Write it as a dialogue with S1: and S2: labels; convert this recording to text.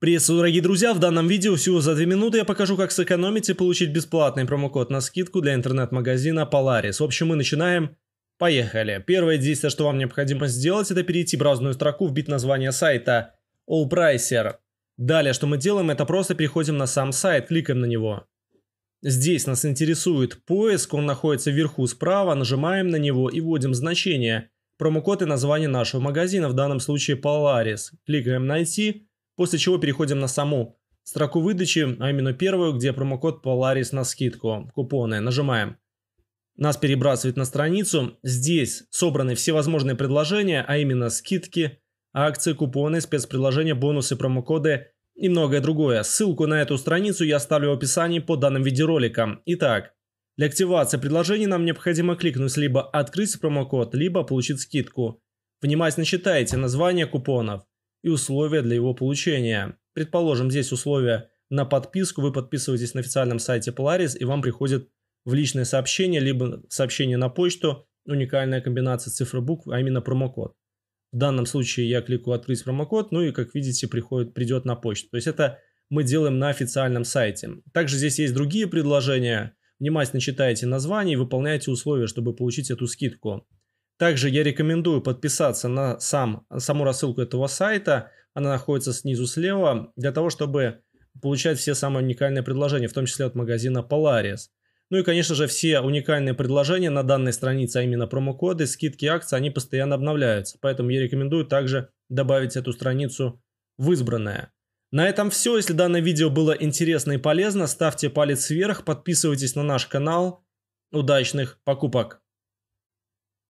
S1: Приветствую, дорогие друзья! В данном видео всего за 2 минуты я покажу, как сэкономить и получить бесплатный промокод на скидку для интернет-магазина Polaris. В общем, мы начинаем. Поехали! Первое действие, что вам необходимо сделать, это перейти в разную строку, вбить название сайта AllPricer. Далее, что мы делаем, это просто переходим на сам сайт, кликаем на него. Здесь нас интересует поиск, он находится вверху справа, нажимаем на него и вводим значение, промокод и название нашего магазина, в данном случае Polaris. Кликаем «Найти», После чего переходим на саму строку выдачи, а именно первую, где промокод Polaris на скидку, купоны. Нажимаем. Нас перебрасывает на страницу. Здесь собраны всевозможные предложения, а именно скидки, акции, купоны, спецпредложения, бонусы, промокоды и многое другое. Ссылку на эту страницу я оставлю в описании под данным видеороликом. Итак, для активации предложений нам необходимо кликнуть либо «Открыть промокод», либо «Получить скидку». Внимательно читайте название купонов и условия для его получения. Предположим, здесь условия на подписку, вы подписываетесь на официальном сайте Polaris, и вам приходит в личное сообщение, либо сообщение на почту, уникальная комбинация цифр и букв, а именно промокод. В данном случае я кликаю «Открыть промокод», ну и, как видите, приходит, придет на почту. То есть это мы делаем на официальном сайте. Также здесь есть другие предложения. Внимательно читайте название и выполняйте условия, чтобы получить эту скидку. Также я рекомендую подписаться на сам, саму рассылку этого сайта. Она находится снизу слева для того, чтобы получать все самые уникальные предложения, в том числе от магазина Polaris. Ну и, конечно же, все уникальные предложения на данной странице, а именно промокоды, скидки, акции, они постоянно обновляются. Поэтому я рекомендую также добавить эту страницу в избранное. На этом все. Если данное видео было интересно и полезно, ставьте палец вверх, подписывайтесь на наш канал. Удачных покупок!